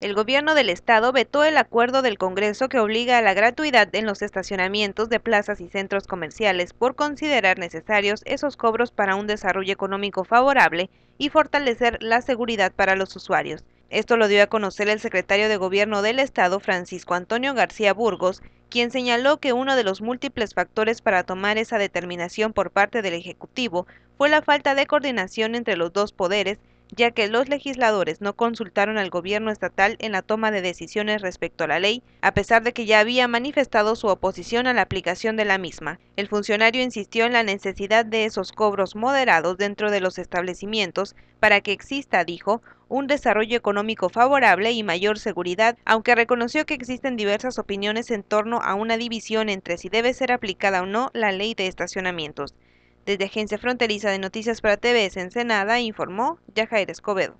El gobierno del estado vetó el acuerdo del Congreso que obliga a la gratuidad en los estacionamientos de plazas y centros comerciales por considerar necesarios esos cobros para un desarrollo económico favorable y fortalecer la seguridad para los usuarios. Esto lo dio a conocer el secretario de Gobierno del Estado, Francisco Antonio García Burgos, quien señaló que uno de los múltiples factores para tomar esa determinación por parte del Ejecutivo fue la falta de coordinación entre los dos poderes ya que los legisladores no consultaron al gobierno estatal en la toma de decisiones respecto a la ley, a pesar de que ya había manifestado su oposición a la aplicación de la misma. El funcionario insistió en la necesidad de esos cobros moderados dentro de los establecimientos para que exista, dijo, un desarrollo económico favorable y mayor seguridad, aunque reconoció que existen diversas opiniones en torno a una división entre si debe ser aplicada o no la ley de estacionamientos. Desde Agencia Fronteriza de Noticias para TV Ensenada informó Yajair Escobedo.